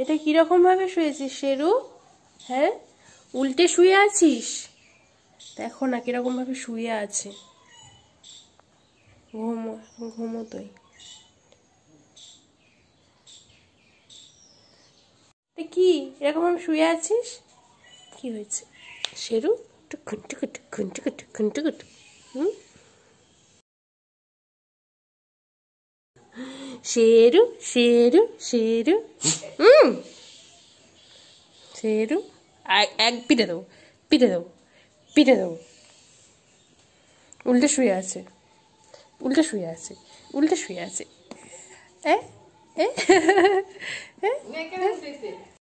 এটা কীরকমভাবে শুয়েছিস শেরু হ্যাঁ উল্টে শুয়ে আছিস দেখো না কীরকমভাবে শুয়ে আছে ঘুমো ঘুমো তুই কি এরকমভাবে শুয়ে আছিস কি হয়েছে শেরু টুকুন টুকু টুকুন টুকু টুকুন টুকু হুম ഷേരു ഷേരു ഷേരു ഷേരു এক পিঠে দেবো পিঠে দেবো পিঠে দেবো উল্টে শুয়ে আছে উল্টে শুয়ে আছে উল্টে শুয়ে আছে এ এ